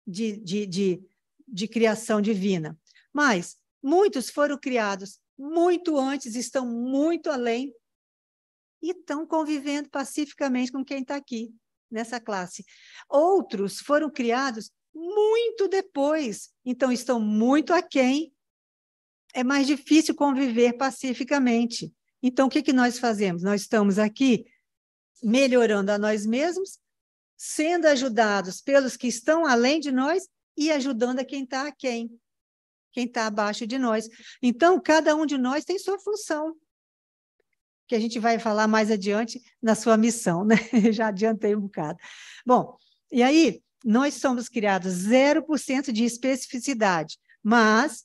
de, de, de, de criação divina. Mas muitos foram criados muito antes, estão muito além e estão convivendo pacificamente com quem está aqui nessa classe. Outros foram criados muito depois. Então, estão muito aquém. É mais difícil conviver pacificamente. Então, o que, que nós fazemos? Nós estamos aqui melhorando a nós mesmos, sendo ajudados pelos que estão além de nós e ajudando a quem está aquém, quem está abaixo de nós. Então, cada um de nós tem sua função, que a gente vai falar mais adiante na sua missão, né? Já adiantei um bocado. Bom, e aí, nós somos criados 0% de especificidade, mas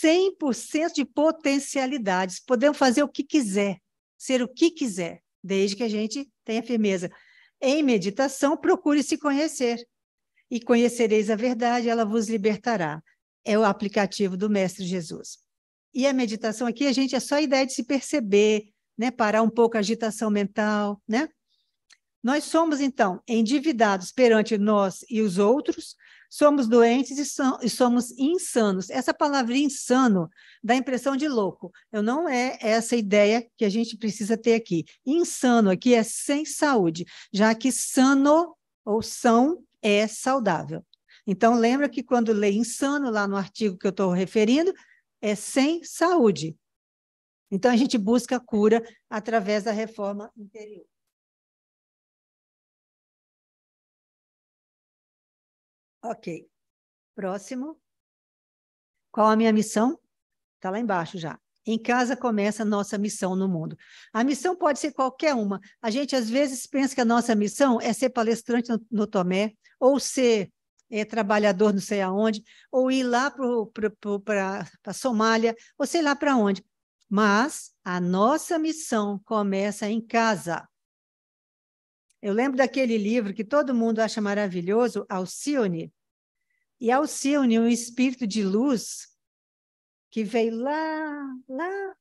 100% de potencialidades. Podemos fazer o que quiser, ser o que quiser, desde que a gente tenha firmeza. Em meditação, procure se conhecer. E conhecereis a verdade, ela vos libertará. É o aplicativo do Mestre Jesus. E a meditação aqui, a gente é só a ideia de se perceber, né? parar um pouco a agitação mental, né? Nós somos, então, endividados perante nós e os outros, somos doentes e, so e somos insanos. Essa palavra insano dá a impressão de louco. Eu não é essa ideia que a gente precisa ter aqui. Insano aqui é sem saúde, já que sano ou são é saudável. Então, lembra que quando lê insano lá no artigo que eu estou referindo, é sem saúde. Então, a gente busca a cura através da reforma interior. Ok. Próximo. Qual a minha missão? Está lá embaixo já. Em casa começa a nossa missão no mundo. A missão pode ser qualquer uma. A gente, às vezes, pensa que a nossa missão é ser palestrante no, no Tomé, ou ser é, trabalhador não sei aonde, ou ir lá para a Somália, ou sei lá para onde. Mas a nossa missão começa em casa. Eu lembro daquele livro que todo mundo acha maravilhoso, Alcione. E Alcione, um espírito de luz que veio lá, lá.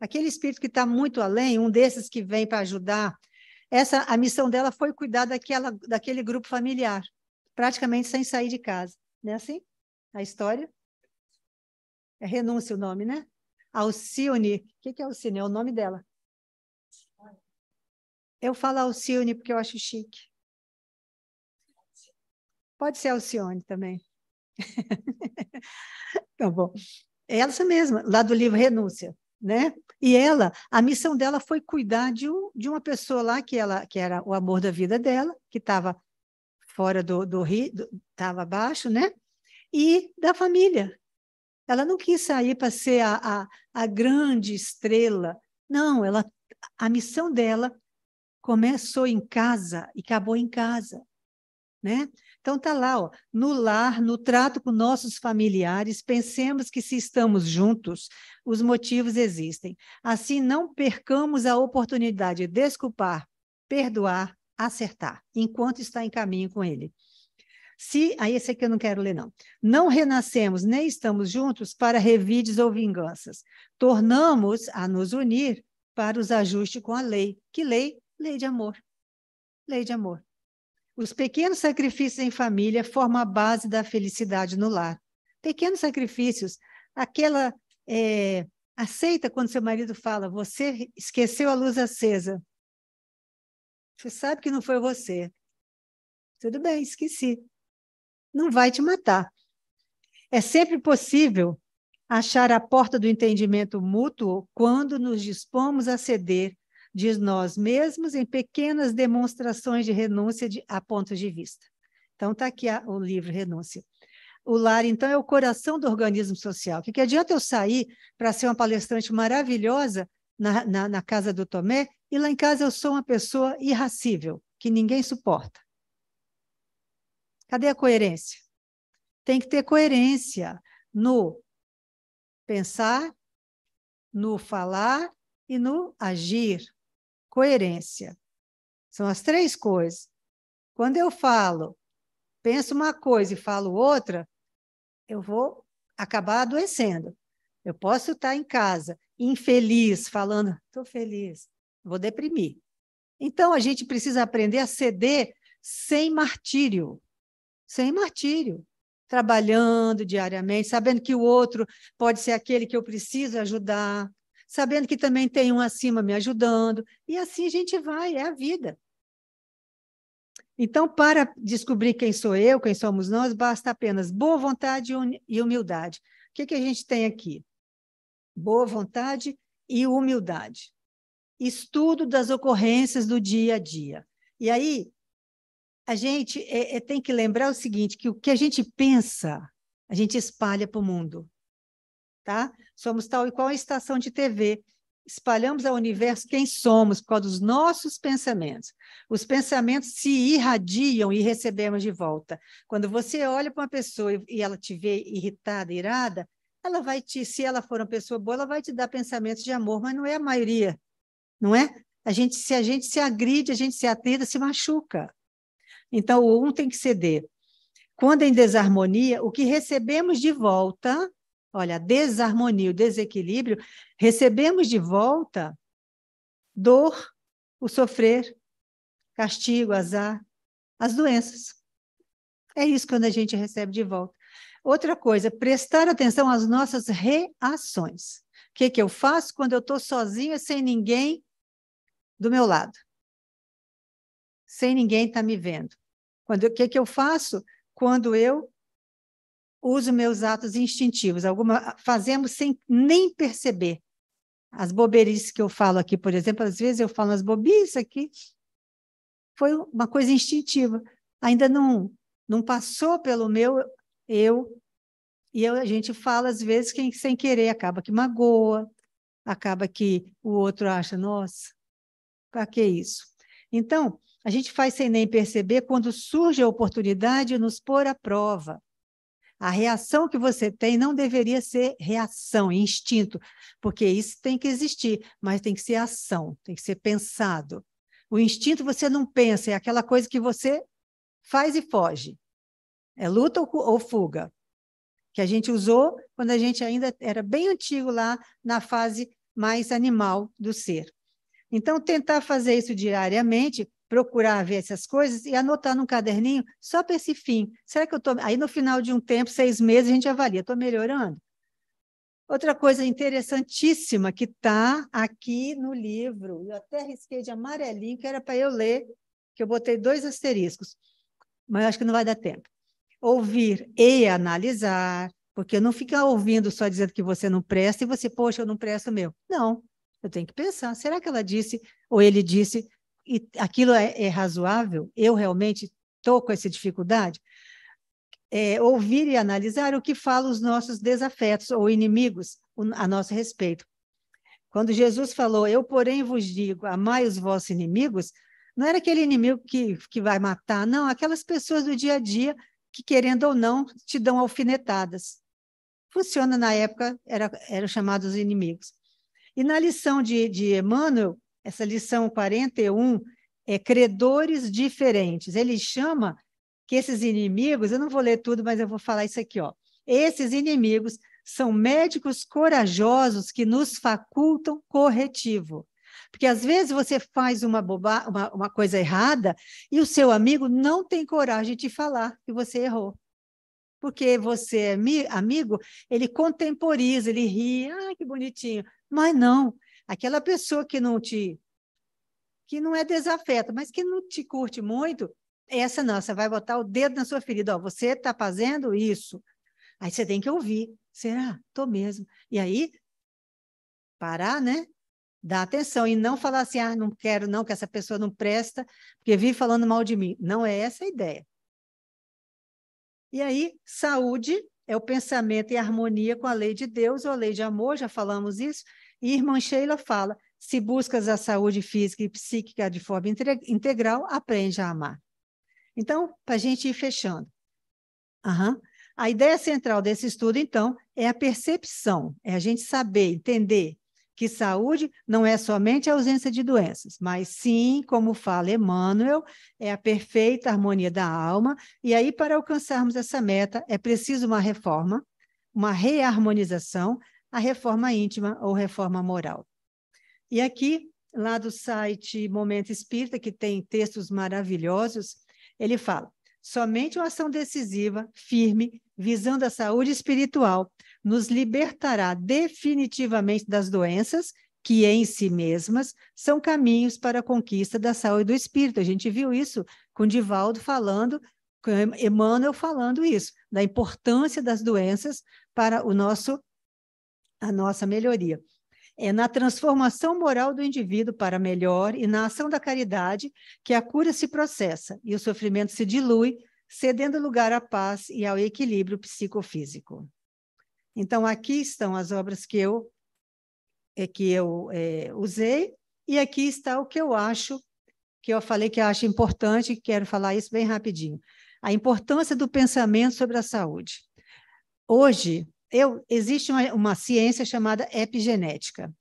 Aquele espírito que está muito além, um desses que vem para ajudar. Essa, a missão dela foi cuidar daquela, daquele grupo familiar, praticamente sem sair de casa. Não é assim a história? É renúncia o nome, né? Alcione. O que é Alcione? É o nome dela. Eu falo Alcione porque eu acho chique. Pode ser Alcione também. tá bom. Essa mesma, lá do livro Renúncia, né? E ela, a missão dela foi cuidar de, um, de uma pessoa lá que ela que era o amor da vida dela, que estava fora do do rio, estava abaixo, né? E da família. Ela não quis sair para ser a, a, a grande estrela. Não, ela a missão dela começou em casa e acabou em casa, né? Então tá lá, ó, no lar, no trato com nossos familiares, pensemos que se estamos juntos, os motivos existem. Assim não percamos a oportunidade de desculpar, perdoar, acertar, enquanto está em caminho com ele. Se, aí esse aqui eu não quero ler, não. Não renascemos nem estamos juntos para revides ou vinganças. Tornamos a nos unir para os ajustes com a lei. Que lei? Lei de amor. Lei de amor. Os pequenos sacrifícios em família formam a base da felicidade no lar. Pequenos sacrifícios, aquela é, aceita quando seu marido fala, você esqueceu a luz acesa. Você sabe que não foi você. Tudo bem, esqueci. Não vai te matar. É sempre possível achar a porta do entendimento mútuo quando nos dispomos a ceder de nós mesmos em pequenas demonstrações de renúncia de, a pontos de vista. Então, está aqui a, o livro Renúncia. O lar, então, é o coração do organismo social. O que, que adianta eu sair para ser uma palestrante maravilhosa na, na, na casa do Tomé e lá em casa eu sou uma pessoa irracível, que ninguém suporta? Cadê a coerência? Tem que ter coerência no pensar, no falar e no agir coerência. São as três coisas. Quando eu falo, penso uma coisa e falo outra, eu vou acabar adoecendo. Eu posso estar em casa, infeliz, falando, estou feliz, vou deprimir. Então, a gente precisa aprender a ceder sem martírio, sem martírio, trabalhando diariamente, sabendo que o outro pode ser aquele que eu preciso ajudar, sabendo que também tem um acima me ajudando, e assim a gente vai, é a vida. Então, para descobrir quem sou eu, quem somos nós, basta apenas boa vontade e humildade. O que, que a gente tem aqui? Boa vontade e humildade. Estudo das ocorrências do dia a dia. E aí, a gente é, é, tem que lembrar o seguinte: que o que a gente pensa, a gente espalha para o mundo. Tá? Somos tal e qual estação de TV. Espalhamos ao universo quem somos por causa dos nossos pensamentos. Os pensamentos se irradiam e recebemos de volta. Quando você olha para uma pessoa e ela te vê irritada, irada, ela vai te, se ela for uma pessoa boa, ela vai te dar pensamentos de amor, mas não é a maioria, não é? A gente, se a gente se agride, a gente se atrita, se machuca. Então, o um tem que ceder. Quando em desarmonia, o que recebemos de volta Olha, desarmonia, o desequilíbrio, recebemos de volta dor, o sofrer, castigo, azar, as doenças. É isso quando a gente recebe de volta. Outra coisa, prestar atenção às nossas reações. O que, que eu faço quando eu estou sozinha, sem ninguém do meu lado? Sem ninguém estar tá me vendo. O que, que eu faço quando eu uso meus atos instintivos, alguma fazemos sem nem perceber. As boberices que eu falo aqui, por exemplo, às vezes eu falo as bobices aqui, foi uma coisa instintiva. Ainda não não passou pelo meu eu e eu, a gente fala às vezes que sem querer acaba que magoa, acaba que o outro acha, nossa, para que isso? Então, a gente faz sem nem perceber quando surge a oportunidade de nos pôr à prova. A reação que você tem não deveria ser reação, instinto, porque isso tem que existir, mas tem que ser ação, tem que ser pensado. O instinto você não pensa, é aquela coisa que você faz e foge. É luta ou, ou fuga, que a gente usou quando a gente ainda era bem antigo lá na fase mais animal do ser. Então, tentar fazer isso diariamente procurar ver essas coisas e anotar num caderninho só para esse fim. Será que eu estou. Aí, no final de um tempo, seis meses, a gente avalia, estou melhorando? Outra coisa interessantíssima que está aqui no livro, eu até risquei de amarelinho, que era para eu ler, que eu botei dois asteriscos, mas eu acho que não vai dar tempo. Ouvir e analisar, porque não ficar ouvindo só dizendo que você não presta e você, poxa, eu não presto meu. Não, eu tenho que pensar. Será que ela disse ou ele disse e aquilo é, é razoável, eu realmente estou com essa dificuldade, é, ouvir e analisar o que falam os nossos desafetos ou inimigos a nosso respeito. Quando Jesus falou, eu, porém, vos digo, amai os vossos inimigos, não era aquele inimigo que, que vai matar, não, aquelas pessoas do dia a dia que, querendo ou não, te dão alfinetadas. Funciona na época, era, eram chamados inimigos. E na lição de, de Emmanuel, essa lição 41, é credores diferentes. Ele chama que esses inimigos, eu não vou ler tudo, mas eu vou falar isso aqui, ó. Esses inimigos são médicos corajosos que nos facultam corretivo. Porque às vezes você faz uma, boba, uma, uma coisa errada e o seu amigo não tem coragem de falar que você errou. Porque você é amigo, ele contemporiza, ele ri, ah, que bonitinho. Mas não, Aquela pessoa que não te que não é desafeto, mas que não te curte muito, essa não, você vai botar o dedo na sua ferida, ó, você está fazendo isso. Aí você tem que ouvir. Será? Ah, tô mesmo. E aí parar, né? Dar atenção e não falar assim, ah, não quero não que essa pessoa não presta, porque vive falando mal de mim. Não é essa a ideia. E aí, saúde é o pensamento e harmonia com a lei de Deus ou a lei de amor, já falamos isso, e irmã Sheila fala: se buscas a saúde física e psíquica de forma integral, aprende a amar. Então, para a gente ir fechando. Uhum. A ideia central desse estudo, então, é a percepção, é a gente saber, entender que saúde não é somente a ausência de doenças, mas sim, como fala Emmanuel, é a perfeita harmonia da alma. E aí, para alcançarmos essa meta, é preciso uma reforma, uma reharmonização a reforma íntima ou reforma moral. E aqui, lá do site Momento Espírita, que tem textos maravilhosos, ele fala: somente uma ação decisiva, firme, visando a saúde espiritual, nos libertará definitivamente das doenças que em si mesmas são caminhos para a conquista da saúde do espírito. A gente viu isso com Divaldo falando, com Emmanuel falando isso, da importância das doenças para o nosso a nossa melhoria. É na transformação moral do indivíduo para melhor e na ação da caridade que a cura se processa e o sofrimento se dilui, cedendo lugar à paz e ao equilíbrio psicofísico. Então, aqui estão as obras que eu, é, que eu é, usei, e aqui está o que eu acho, que eu falei que eu acho importante, e quero falar isso bem rapidinho. A importância do pensamento sobre a saúde. Hoje, eu, existe uma, uma ciência chamada epigenética.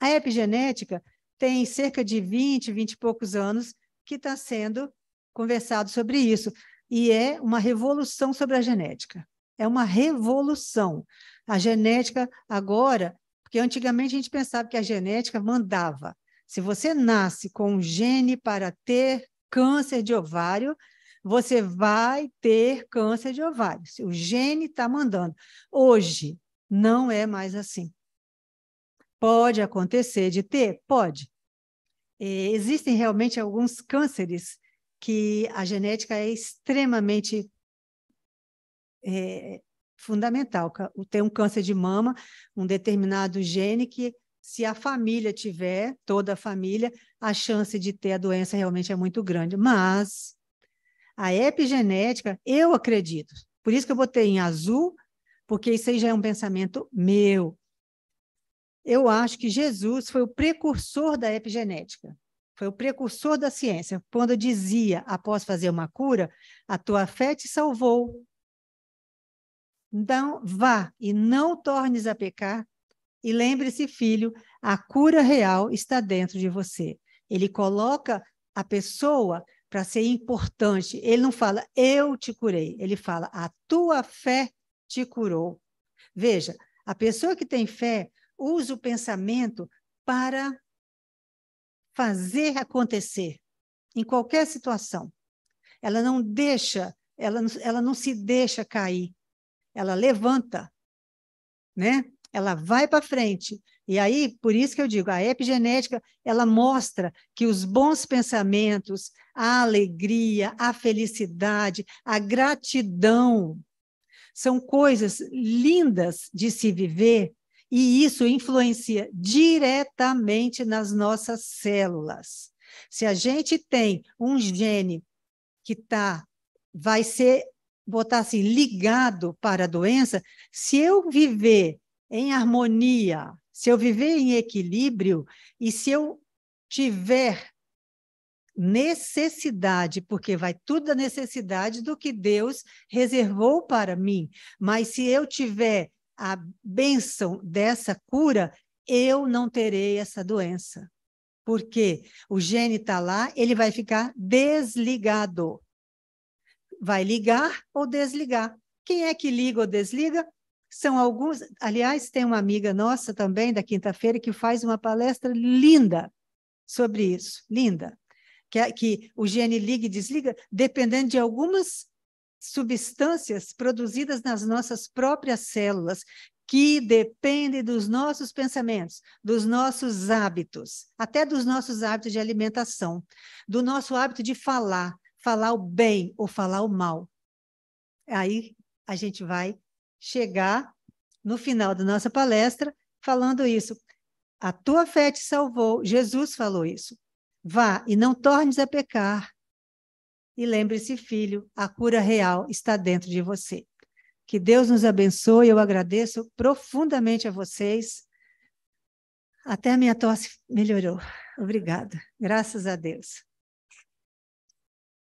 A epigenética tem cerca de 20, 20 e poucos anos que está sendo conversado sobre isso. E é uma revolução sobre a genética. É uma revolução. A genética agora, porque antigamente a gente pensava que a genética mandava. Se você nasce com um gene para ter câncer de ovário, você vai ter câncer de ovário. O gene está mandando. Hoje não é mais assim. Pode acontecer de ter? Pode. É, existem realmente alguns cânceres que a genética é extremamente é, fundamental. Tem um câncer de mama, um determinado gene que, se a família tiver, toda a família, a chance de ter a doença realmente é muito grande. Mas a epigenética, eu acredito. Por isso que eu botei em azul, porque isso aí já é um pensamento meu. Eu acho que Jesus foi o precursor da epigenética, foi o precursor da ciência, quando dizia, após fazer uma cura, a tua fé te salvou. Então, vá e não tornes a pecar, e lembre-se, filho, a cura real está dentro de você. Ele coloca a pessoa para ser importante. Ele não fala eu te curei, ele fala a tua fé te curou. Veja, a pessoa que tem fé usa o pensamento para fazer acontecer em qualquer situação. Ela não deixa, ela, ela não se deixa cair. Ela levanta, né? ela vai para frente. E aí, por isso que eu digo, a epigenética, ela mostra que os bons pensamentos, a alegria, a felicidade, a gratidão são coisas lindas de se viver e isso influencia diretamente nas nossas células. Se a gente tem um gene que tá, vai ser, botar assim, ligado para a doença, se eu viver em harmonia, se eu viver em equilíbrio e se eu tiver necessidade, porque vai tudo da necessidade do que Deus reservou para mim. Mas se eu tiver a bênção dessa cura, eu não terei essa doença. Porque o gene está lá, ele vai ficar desligado. Vai ligar ou desligar. Quem é que liga ou desliga? São alguns, aliás, tem uma amiga nossa também da quinta-feira que faz uma palestra linda sobre isso, linda. Que, é, que o gene liga e desliga, dependendo de algumas substâncias produzidas nas nossas próprias células, que dependem dos nossos pensamentos, dos nossos hábitos, até dos nossos hábitos de alimentação, do nosso hábito de falar, falar o bem ou falar o mal. Aí a gente vai chegar no final da nossa palestra falando isso. A tua fé te salvou. Jesus falou isso. Vá e não tornes a pecar. E lembre-se, filho, a cura real está dentro de você. Que Deus nos abençoe. Eu agradeço profundamente a vocês. Até a minha tosse melhorou. Obrigada. Graças a Deus.